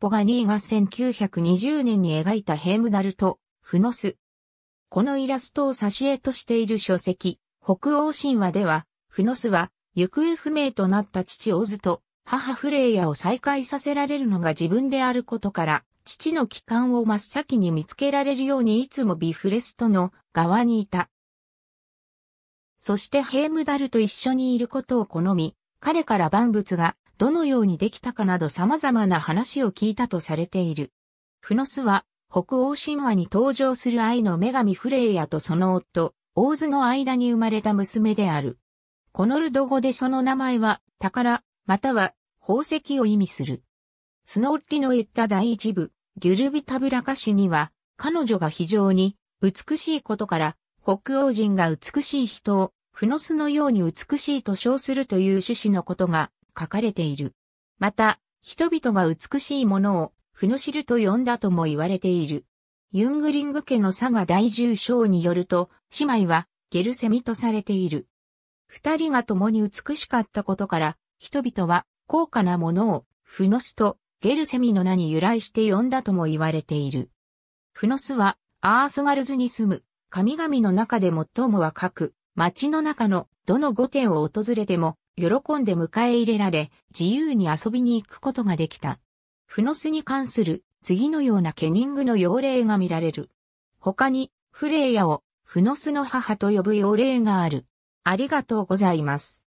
ポガニーが1920年に描いたヘームダルとフノス。このイラストを挿絵としている書籍、北欧神話では、フノスは行方不明となった父オズと母フレイヤを再会させられるのが自分であることから、父の帰還を真っ先に見つけられるようにいつもビフレストの側にいた。そしてヘームダルと一緒にいることを好み、彼から万物がどのようにできたかなど様々な話を聞いたとされている。フノスは、北欧神話に登場する愛の女神フレイヤとその夫、大津の間に生まれた娘である。コノルド語でその名前は、宝、または、宝石を意味する。スノッリの言った第一部、ギュルビタブラカ詞には、彼女が非常に美しいことから、北欧人が美しい人を、フノスのように美しいと称するという趣旨のことが書かれている。また、人々が美しいものを、ふのると呼んだとも言われている。ユングリング家の佐賀大重章によると、姉妹は、ゲルセミとされている。二人が共に美しかったことから、人々は、高価なものを、フノスとゲルセミの名に由来して呼んだとも言われている。フノスは、アースガルズに住む、神々の中で最も若く、町の中のどの御殿を訪れても、喜んで迎え入れられ、自由に遊びに行くことができた。フノスに関する次のようなケニングの要例が見られる。他に、フレイヤをフノスの母と呼ぶ要例がある。ありがとうございます。